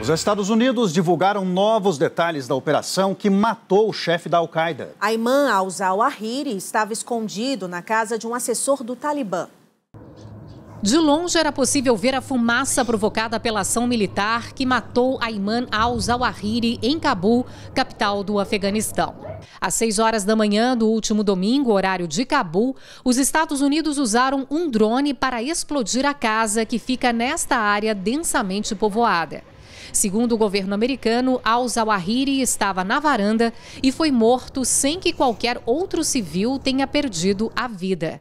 Os Estados Unidos divulgaram novos detalhes da operação que matou o chefe da Al-Qaeda. Ayman al-Zawahiri estava escondido na casa de um assessor do Talibã. De longe era possível ver a fumaça provocada pela ação militar que matou Ayman al-Zawahiri em Cabul, capital do Afeganistão. Às 6 horas da manhã do último domingo, horário de Cabul, os Estados Unidos usaram um drone para explodir a casa que fica nesta área densamente povoada. Segundo o governo americano, Al-Zawahiri estava na varanda e foi morto sem que qualquer outro civil tenha perdido a vida.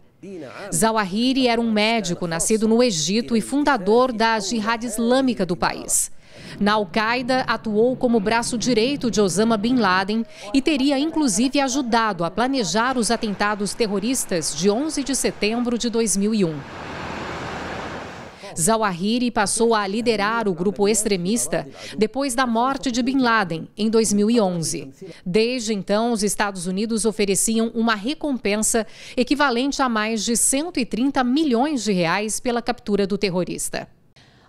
Zawahiri era um médico nascido no Egito e fundador da Jihad Islâmica do país. Na Al-Qaeda, atuou como braço direito de Osama Bin Laden e teria inclusive ajudado a planejar os atentados terroristas de 11 de setembro de 2001. Zawahiri passou a liderar o grupo extremista depois da morte de Bin Laden, em 2011. Desde então, os Estados Unidos ofereciam uma recompensa equivalente a mais de 130 milhões de reais pela captura do terrorista.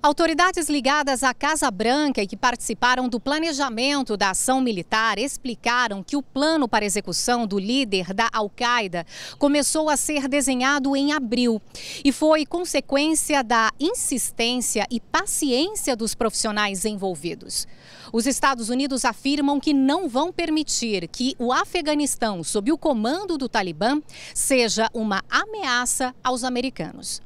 Autoridades ligadas à Casa Branca e que participaram do planejamento da ação militar explicaram que o plano para execução do líder da Al-Qaeda começou a ser desenhado em abril e foi consequência da insistência e paciência dos profissionais envolvidos. Os Estados Unidos afirmam que não vão permitir que o Afeganistão, sob o comando do Talibã, seja uma ameaça aos americanos.